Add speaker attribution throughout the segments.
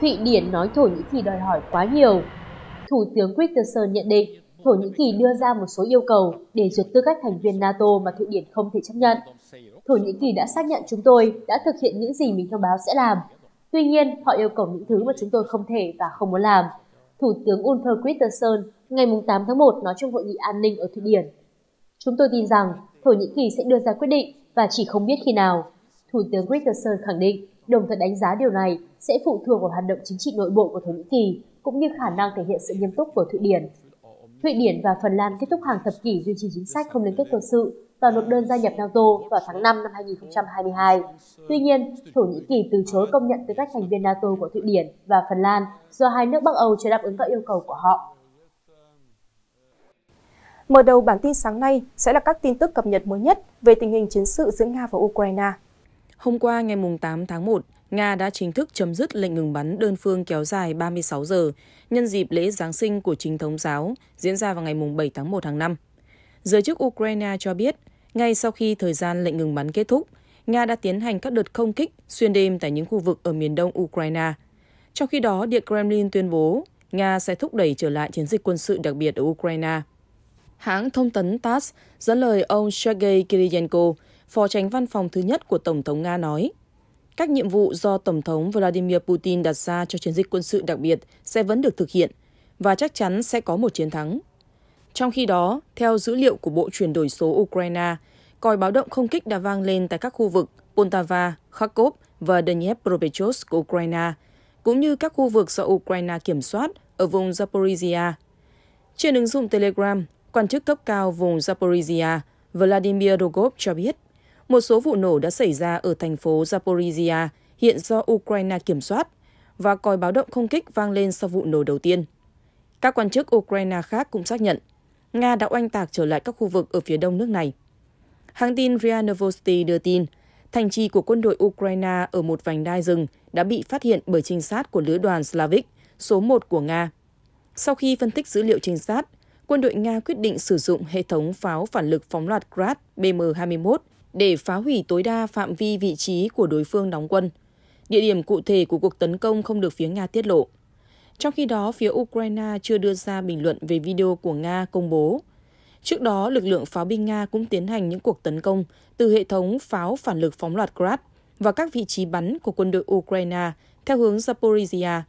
Speaker 1: Thụy Điển nói Thổ Nhĩ Kỳ đòi hỏi quá nhiều. Thủ tướng Christensen nhận định Thổ Nhĩ Kỳ đưa ra một số yêu cầu để duyệt tư cách thành viên NATO mà Thụy Điển không thể chấp nhận. Thổ Nhĩ Kỳ đã xác nhận chúng tôi đã thực hiện những gì mình thông báo sẽ làm. Tuy nhiên, họ yêu cầu những thứ mà chúng tôi không thể và không muốn làm. Thủ tướng Ulf Christensen ngày 8 tháng 1 nói trong hội nghị an ninh ở Thụy Điển. Chúng tôi tin rằng Thổ Nhĩ Kỳ sẽ đưa ra quyết định và chỉ không biết khi nào. Thủ tướng Christensen khẳng định Đồng thời đánh giá điều này sẽ phụ thuộc vào hoạt động chính trị nội bộ của Thổ Nhĩ Kỳ cũng như khả năng thể hiện sự nghiêm túc của Thụy Điển. Thụy Điển và Phần Lan kết thúc hàng thập kỷ duy trì chính sách không liên kết quân sự và nộp đơn gia nhập NATO vào tháng 5 năm 2022. Tuy nhiên, Thổ Nhĩ Kỳ từ chối công nhận tư cách thành viên NATO của Thụy Điển và Phần Lan do hai nước Bắc Âu chưa đáp ứng các yêu cầu của họ. Mở đầu bản tin sáng nay sẽ là các tin tức cập nhật mới nhất về tình hình chiến sự giữa Nga và Ukraine. Hôm qua ngày 8 tháng 1, Nga đã chính thức chấm dứt lệnh ngừng bắn đơn phương kéo dài 36 giờ, nhân dịp lễ Giáng sinh của chính thống giáo diễn ra vào ngày 7 tháng 1 hàng năm. Giới chức Ukraine cho biết, ngay sau khi thời gian lệnh ngừng bắn kết thúc, Nga đã tiến hành các đợt không kích xuyên đêm tại những khu vực ở miền đông Ukraine. Trong khi đó, Điện Kremlin tuyên bố Nga sẽ thúc đẩy trở lại chiến dịch quân sự đặc biệt ở Ukraine. Hãng thông tấn TASS dẫn lời ông Sergei Kiriyenko, Phó tránh văn phòng thứ nhất của Tổng thống Nga nói. Các nhiệm vụ do Tổng thống Vladimir Putin đặt ra cho chiến dịch quân sự đặc biệt sẽ vẫn được thực hiện và chắc chắn sẽ có một chiến thắng. Trong khi đó, theo dữ liệu của Bộ chuyển đổi số Ukraine, còi báo động không kích đã vang lên tại các khu vực Poltava, Kharkov và Dnipropetrovsk của Ukraine, cũng như các khu vực do Ukraine kiểm soát ở vùng Zaporizhia. Trên ứng dụng Telegram, quan chức cấp cao vùng Zaporizhia Vladimir Rogov cho biết một số vụ nổ đã xảy ra ở thành phố Zaporizhia hiện do Ukraine kiểm soát và còi báo động không kích vang lên sau vụ nổ đầu tiên. Các quan chức Ukraine khác cũng xác nhận Nga đã oanh tạc trở lại các khu vực ở phía đông nước này. Hãng tin RIA Novosti đưa tin, thành trì của quân đội Ukraine ở một vành đai rừng đã bị phát hiện bởi trinh sát của lữ đoàn Slavic số 1 của Nga. Sau khi phân tích dữ liệu trinh sát, quân đội Nga quyết định sử dụng hệ thống pháo phản lực phóng loạt Grad BM-21 để phá hủy tối đa phạm vi vị trí của đối phương đóng quân. Địa điểm cụ thể của cuộc tấn công không được phía Nga tiết lộ. Trong khi đó, phía Ukraine chưa đưa ra bình luận về video của Nga công bố. Trước đó, lực lượng pháo binh Nga cũng tiến hành những cuộc tấn công từ hệ thống pháo phản lực phóng loạt Grad và các vị trí bắn của quân đội Ukraine theo hướng Zaporizhia.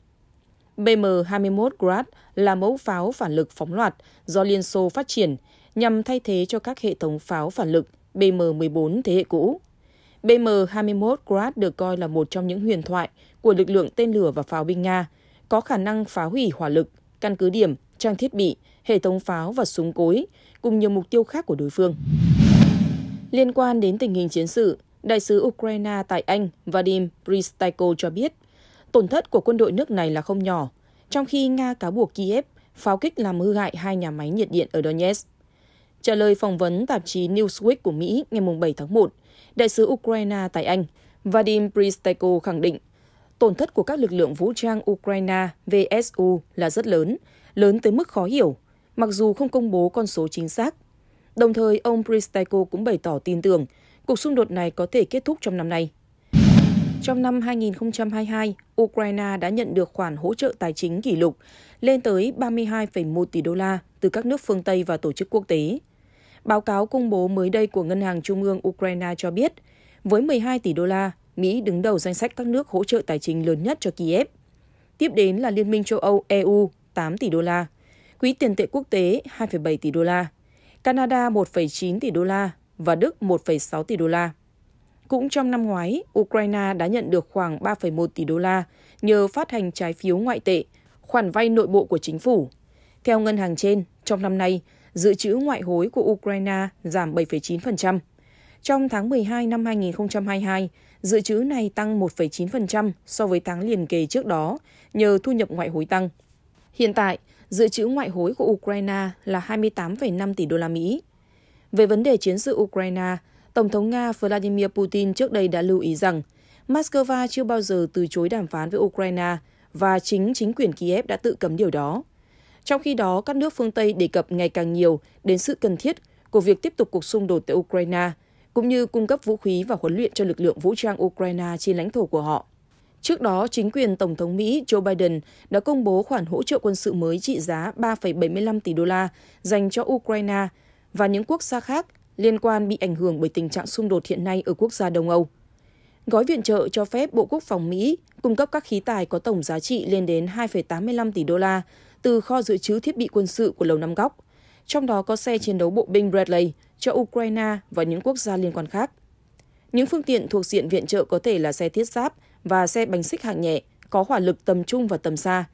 Speaker 1: BM-21 Grad là mẫu pháo phản lực phóng loạt do Liên Xô phát triển nhằm thay thế cho các hệ thống pháo phản lực BM-14 thế hệ cũ. BM-21 Grad được coi là một trong những huyền thoại của lực lượng tên lửa và pháo binh Nga, có khả năng phá hủy hỏa lực, căn cứ điểm, trang thiết bị, hệ thống pháo và súng cối, cùng nhiều mục tiêu khác của đối phương. Liên quan đến tình hình chiến sự, Đại sứ Ukraine tại Anh Vadim Pristaiko cho biết, tổn thất của quân đội nước này là không nhỏ, trong khi Nga cáo buộc Kiev pháo kích làm hư hại hai nhà máy nhiệt điện ở Donetsk. Trả lời phỏng vấn tạp chí Newsweek của Mỹ ngày 7 tháng 1, đại sứ Ukraine tại Anh, Vadim Pristeko khẳng định, tổn thất của các lực lượng vũ trang Ukraine VSU là rất lớn, lớn tới mức khó hiểu, mặc dù không công bố con số chính xác. Đồng thời, ông Pristeko cũng bày tỏ tin tưởng cuộc xung đột này có thể kết thúc trong năm nay. Trong năm 2022, Ukraine đã nhận được khoản hỗ trợ tài chính kỷ lục lên tới 32,1 tỷ đô la từ các nước phương Tây và tổ chức quốc tế. Báo cáo công bố mới đây của Ngân hàng Trung ương Ukraine cho biết, với 12 tỷ đô la, Mỹ đứng đầu danh sách các nước hỗ trợ tài chính lớn nhất cho Kiev. Tiếp đến là Liên minh châu Âu EU 8 tỷ đô la, Quỹ tiền tệ quốc tế 2,7 tỷ đô la, Canada 1,9 tỷ đô la và Đức 1,6 tỷ đô la. Cũng trong năm ngoái, Ukraine đã nhận được khoảng 3,1 tỷ đô la nhờ phát hành trái phiếu ngoại tệ, khoản vay nội bộ của chính phủ. Theo ngân hàng trên, trong năm nay, dự trữ ngoại hối của Ukraine giảm 7,9%. Trong tháng 12 năm 2022, dự trữ này tăng 1,9% so với tháng liền kề trước đó nhờ thu nhập ngoại hối tăng. Hiện tại, dự trữ ngoại hối của Ukraine là 28,5 tỷ đô la Mỹ. Về vấn đề chiến sự Ukraine, Tổng thống Nga Vladimir Putin trước đây đã lưu ý rằng Moscow chưa bao giờ từ chối đàm phán với Ukraine và chính chính quyền Kiev đã tự cấm điều đó. Trong khi đó, các nước phương Tây đề cập ngày càng nhiều đến sự cần thiết của việc tiếp tục cuộc xung đột tại Ukraine, cũng như cung cấp vũ khí và huấn luyện cho lực lượng vũ trang Ukraine trên lãnh thổ của họ. Trước đó, chính quyền Tổng thống Mỹ Joe Biden đã công bố khoản hỗ trợ quân sự mới trị giá 3,75 tỷ đô la dành cho Ukraine và những quốc gia khác liên quan bị ảnh hưởng bởi tình trạng xung đột hiện nay ở quốc gia đông âu gói viện trợ cho phép bộ quốc phòng mỹ cung cấp các khí tài có tổng giá trị lên đến 2,85 tỷ đô la từ kho dự trữ thiết bị quân sự của Lầu Năm Góc, trong đó có xe chiến đấu bộ binh Bradley cho Ukraine và những quốc gia liên quan khác. Những phương tiện thuộc diện viện trợ có thể là xe thiết giáp và xe bánh xích hạng nhẹ, có hỏa lực tầm trung và tầm xa,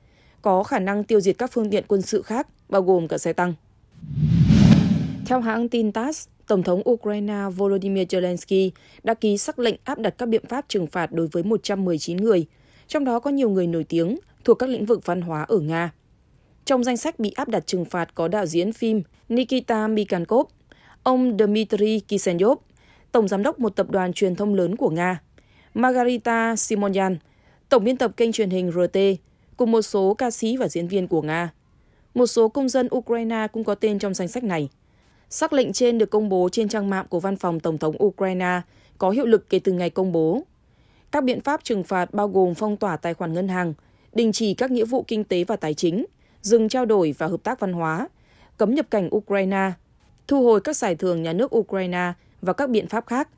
Speaker 1: có khả năng tiêu diệt các phương tiện quân sự khác, bao gồm cả xe tăng. Theo hãng tin TASS, Tổng thống Ukraine Volodymyr Zelensky đã ký sắc lệnh áp đặt các biện pháp trừng phạt đối với 119 người, trong đó có nhiều người nổi tiếng thuộc các lĩnh vực văn hóa ở Nga. Trong danh sách bị áp đặt trừng phạt có đạo diễn phim Nikita Mikhankov, ông Dmitry Kisenyov, tổng giám đốc một tập đoàn truyền thông lớn của Nga, Margarita Simonyan, tổng biên tập kênh truyền hình RT, cùng một số ca sĩ và diễn viên của Nga. Một số công dân Ukraine cũng có tên trong danh sách này. Sắc lệnh trên được công bố trên trang mạng của văn phòng Tổng thống Ukraine, có hiệu lực kể từ ngày công bố. Các biện pháp trừng phạt bao gồm phong tỏa tài khoản ngân hàng, đình chỉ các nghĩa vụ kinh tế và tài chính, dừng trao đổi và hợp tác văn hóa, cấm nhập cảnh Ukraine, thu hồi các giải thưởng nhà nước Ukraine và các biện pháp khác.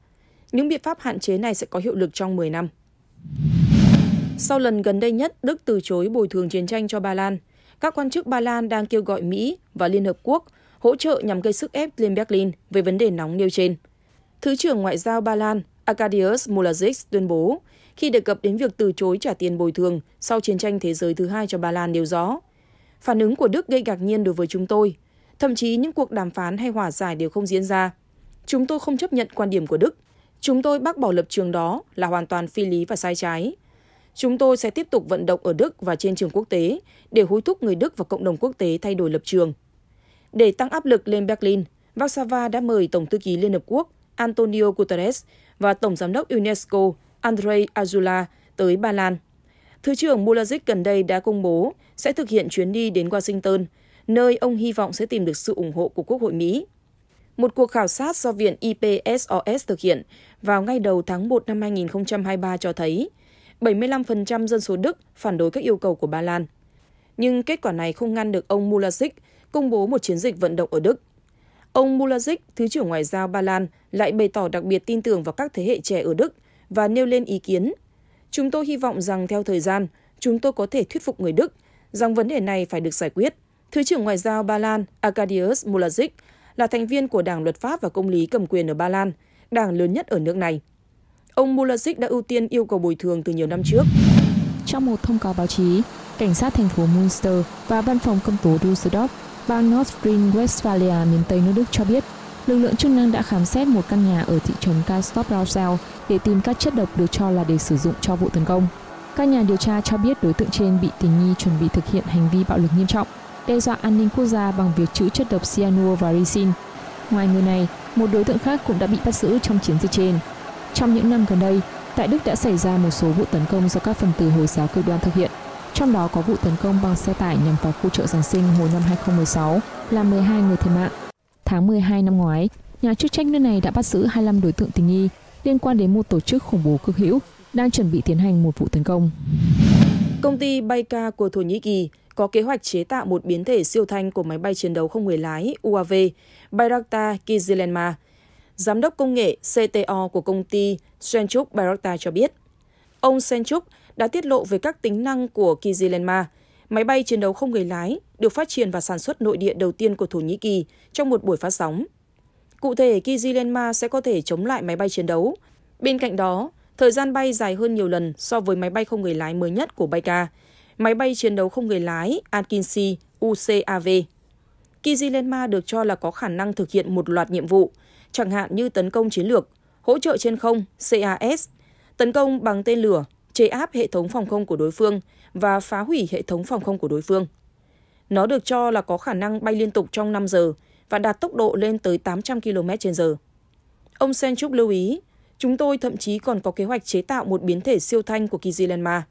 Speaker 1: Những biện pháp hạn chế này sẽ có hiệu lực trong 10 năm. Sau lần gần đây nhất, Đức từ chối bồi thường chiến tranh cho Ba Lan. Các quan chức Ba Lan đang kêu gọi Mỹ và Liên Hợp Quốc – hỗ trợ nhằm gây sức ép lên Berlin về vấn đề nóng nêu trên. Thứ trưởng Ngoại giao Ba Lan Arkadiusz Mularczyk tuyên bố, khi đề cập đến việc từ chối trả tiền bồi thường sau chiến tranh thế giới thứ hai cho Ba Lan nêu rõ. Phản ứng của Đức gây ngạc nhiên đối với chúng tôi. Thậm chí những cuộc đàm phán hay hòa giải đều không diễn ra. Chúng tôi không chấp nhận quan điểm của Đức. Chúng tôi bác bỏ lập trường đó là hoàn toàn phi lý và sai trái. Chúng tôi sẽ tiếp tục vận động ở Đức và trên trường quốc tế để hối thúc người Đức và cộng đồng quốc tế thay đổi lập trường. Để tăng áp lực lên Berlin, Warsaw đã mời Tổng thư ký Liên Hợp Quốc Antonio Guterres và Tổng giám đốc UNESCO Andrei Azula tới Ba Lan. Thứ trưởng Mulazic gần đây đã công bố sẽ thực hiện chuyến đi đến Washington, nơi ông hy vọng sẽ tìm được sự ủng hộ của Quốc hội Mỹ. Một cuộc khảo sát do Viện IPSOS thực hiện vào ngay đầu tháng 1 năm 2023 cho thấy 75% dân số Đức phản đối các yêu cầu của Ba Lan. Nhưng kết quả này không ngăn được ông Mulazic công bố một chiến dịch vận động ở Đức. Ông Mulazic, Thứ trưởng Ngoại giao Ba Lan, lại bày tỏ đặc biệt tin tưởng vào các thế hệ trẻ ở Đức và nêu lên ý kiến. Chúng tôi hy vọng rằng theo thời gian, chúng tôi có thể thuyết phục người Đức rằng vấn đề này phải được giải quyết. Thứ trưởng Ngoại giao Ba Lan Arkadiusz Mulazic là thành viên của Đảng Luật pháp và Công lý cầm quyền ở Ba Lan, đảng lớn nhất ở nước này. Ông Mulazic đã ưu tiên yêu cầu bồi thường từ nhiều năm trước. Trong một thông cáo báo chí, cảnh sát thành phố Munster và văn phòng công tố Düsseldorf bang North Rhine-Westphalia miền Tây nước Đức cho biết, lực lượng chức năng đã khám xét một căn nhà ở thị trấn Kastrop Rauschau để tìm các chất độc được cho là để sử dụng cho vụ tấn công. Các nhà điều tra cho biết đối tượng trên bị tình nghi chuẩn bị thực hiện hành vi bạo lực nghiêm trọng, đe dọa an ninh quốc gia bằng việc trữ chất độc cyanur và ricin. Ngoài người này, một đối tượng khác cũng đã bị bắt giữ trong chiến dịch trên. Trong những năm gần đây, tại Đức đã xảy ra một số vụ tấn công do các phần tử Hồi giáo cực đoan thực hiện trong đó có vụ tấn công bằng xe tải nhằm vào khu chợ Giáng sinh hồi năm 2016, làm 12 người thiệt mạng. Tháng 12 năm ngoái, nhà chức trách nước này đã bắt giữ 25 đối tượng tình nghi liên quan đến một tổ chức khủng bố cực hữu đang chuẩn bị tiến hành một vụ tấn công. Công ty Bayka của Thổ Nhĩ Kỳ có kế hoạch chế tạo một biến thể siêu thanh của máy bay chiến đấu không người lái UAV Bayraktar Kizilema. Giám đốc công nghệ CTO của công ty Senchuk Bayraktar cho biết. Ông Senchuk đã tiết lộ về các tính năng của Kizilema, máy bay chiến đấu không người lái được phát triển và sản xuất nội địa đầu tiên của Thổ Nhĩ Kỳ trong một buổi phát sóng. Cụ thể, Kizilema sẽ có thể chống lại máy bay chiến đấu. Bên cạnh đó, thời gian bay dài hơn nhiều lần so với máy bay không người lái mới nhất của Baika, máy bay chiến đấu không người lái Atkinsi UCAV. Kizilema được cho là có khả năng thực hiện một loạt nhiệm vụ, chẳng hạn như tấn công chiến lược, hỗ trợ trên không CAS, tấn công bằng tên lửa chế áp hệ thống phòng không của đối phương và phá hủy hệ thống phòng không của đối phương. Nó được cho là có khả năng bay liên tục trong 5 giờ và đạt tốc độ lên tới 800 km h Ông Senchuk lưu ý, chúng tôi thậm chí còn có kế hoạch chế tạo một biến thể siêu thanh của Kizilenma,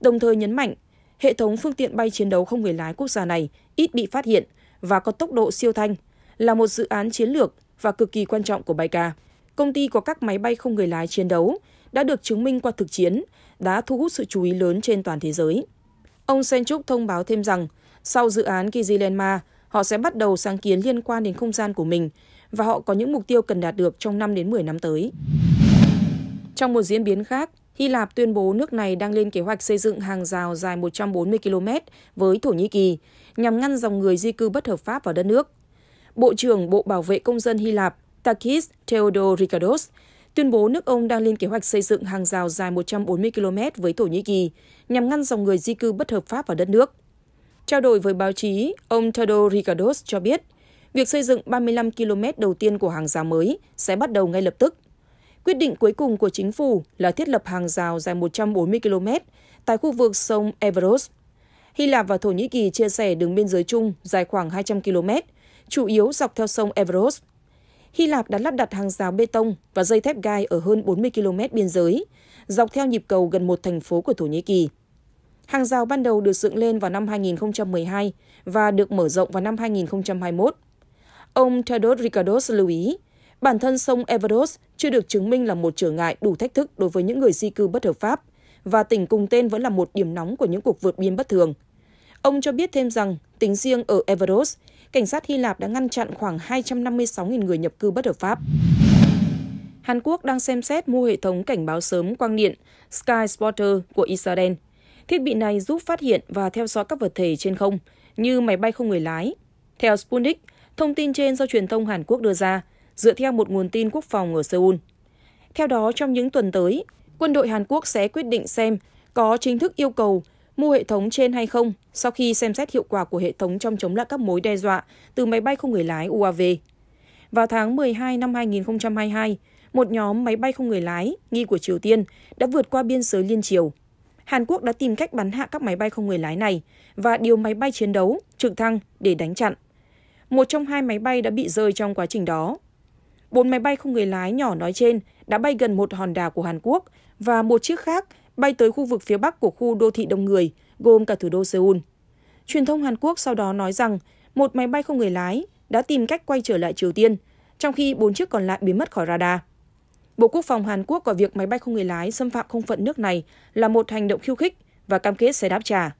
Speaker 1: đồng thời nhấn mạnh hệ thống phương tiện bay chiến đấu không người lái quốc gia này ít bị phát hiện và có tốc độ siêu thanh là một dự án chiến lược và cực kỳ quan trọng của Baika. Công ty có các máy bay không người lái chiến đấu đã được chứng minh qua thực chiến đã thu hút sự chú ý lớn trên toàn thế giới. Ông Senchuk thông báo thêm rằng, sau dự án Kizilenma, họ sẽ bắt đầu sáng kiến liên quan đến không gian của mình và họ có những mục tiêu cần đạt được trong 5 đến 10 năm tới. Trong một diễn biến khác, Hy Lạp tuyên bố nước này đang lên kế hoạch xây dựng hàng rào dài 140 km với Thổ Nhĩ Kỳ nhằm ngăn dòng người di cư bất hợp pháp vào đất nước. Bộ trưởng Bộ Bảo vệ Công dân Hy Lạp Takis Theodorikados tuyên bố nước ông đang lên kế hoạch xây dựng hàng rào dài 140 km với Thổ Nhĩ Kỳ nhằm ngăn dòng người di cư bất hợp pháp vào đất nước. Trao đổi với báo chí, ông Tado Ricardos cho biết, việc xây dựng 35 km đầu tiên của hàng rào mới sẽ bắt đầu ngay lập tức. Quyết định cuối cùng của chính phủ là thiết lập hàng rào dài 140 km tại khu vực sông Everest. Hy Lạp và Thổ Nhĩ Kỳ chia sẻ đường biên giới chung dài khoảng 200 km, chủ yếu dọc theo sông Everest Hy Lạp đã lắp đặt hàng rào bê tông và dây thép gai ở hơn 40 km biên giới, dọc theo nhịp cầu gần một thành phố của Thổ Nhĩ Kỳ. Hàng rào ban đầu được dựng lên vào năm 2012 và được mở rộng vào năm 2021. Ông Tadot Ricardos lưu ý, bản thân sông Everdos chưa được chứng minh là một trở ngại đủ thách thức đối với những người di cư bất hợp pháp, và tỉnh cùng tên vẫn là một điểm nóng của những cuộc vượt biên bất thường. Ông cho biết thêm rằng, tính riêng ở Everdos, cảnh sát Hy Lạp đã ngăn chặn khoảng 256.000 người nhập cư bất hợp pháp. Hàn Quốc đang xem xét mua hệ thống cảnh báo sớm quang điện Sky Spotter của Israel. Thiết bị này giúp phát hiện và theo dõi các vật thể trên không, như máy bay không người lái. Theo Sputnik, thông tin trên do truyền thông Hàn Quốc đưa ra, dựa theo một nguồn tin quốc phòng ở Seoul. Theo đó, trong những tuần tới, quân đội Hàn Quốc sẽ quyết định xem có chính thức yêu cầu mua hệ thống trên hay không sau khi xem xét hiệu quả của hệ thống trong chống lại các mối đe dọa từ máy bay không người lái UAV. Vào tháng 12 năm 2022, một nhóm máy bay không người lái nghi của Triều Tiên đã vượt qua biên giới liên triều. Hàn Quốc đã tìm cách bắn hạ các máy bay không người lái này và điều máy bay chiến đấu, trực thăng để đánh chặn. Một trong hai máy bay đã bị rơi trong quá trình đó. Bốn máy bay không người lái nhỏ nói trên đã bay gần một hòn đảo của Hàn Quốc và một chiếc khác bay tới khu vực phía bắc của khu đô thị đông người, gồm cả thủ đô Seoul. Truyền thông Hàn Quốc sau đó nói rằng một máy bay không người lái đã tìm cách quay trở lại Triều Tiên, trong khi bốn chiếc còn lại biến mất khỏi radar. Bộ Quốc phòng Hàn Quốc gọi việc máy bay không người lái xâm phạm không phận nước này là một hành động khiêu khích và cam kết sẽ đáp trả.